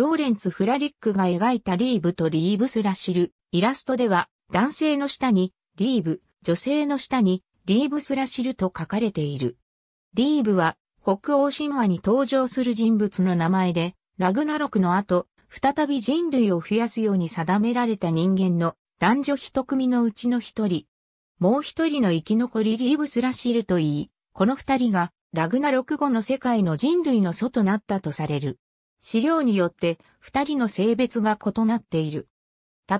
ローレンツ・フラリックが描いたリーブとリーブスラシル、イラストでは、男性の下に、リーブ、女性の下に、リーブスラシルと書かれている。リーブは、北欧神話に登場する人物の名前で、ラグナロクの後、再び人類を増やすように定められた人間の男女一組のうちの一人。もう一人の生き残りリーブスラシルといい、この二人がラグナロク後の世界の人類の祖となったとされる。資料によって二人の性別が異なっている。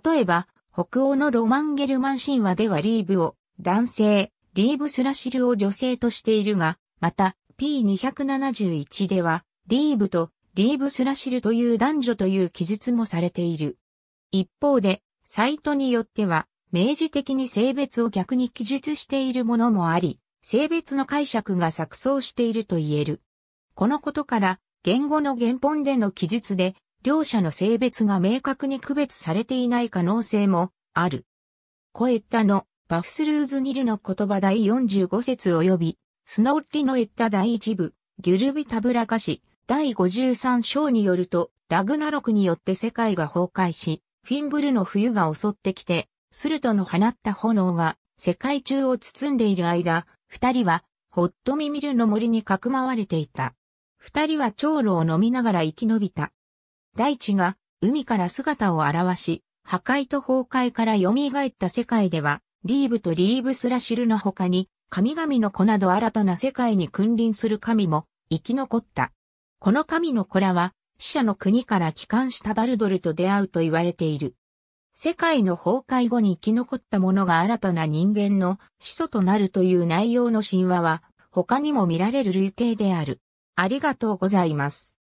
例えば、北欧のロマンゲルマン神話ではリーブを男性、リーブスラシルを女性としているが、また P271 ではリーブとリーブスラシルという男女という記述もされている。一方で、サイトによっては、明示的に性別を逆に記述しているものもあり、性別の解釈が錯綜していると言える。このことから、言語の原本での記述で、両者の性別が明確に区別されていない可能性もある。コエッタのバフスルーズニルの言葉第45節及び、スノッリのエッタ第1部、ギュルビタブラカシ第53章によると、ラグナロクによって世界が崩壊し、フィンブルの冬が襲ってきて、スルトの放った炎が世界中を包んでいる間、二人はホットミミルの森にかくまわれていた。二人は長炉を飲みながら生き延びた。大地が海から姿を現し、破壊と崩壊から蘇った世界では、リーブとリーブスラシルの他に、神々の子など新たな世界に君臨する神も生き残った。この神の子らは、死者の国から帰還したバルドルと出会うと言われている。世界の崩壊後に生き残った者が新たな人間の始祖となるという内容の神話は、他にも見られる類型である。ありがとうございます。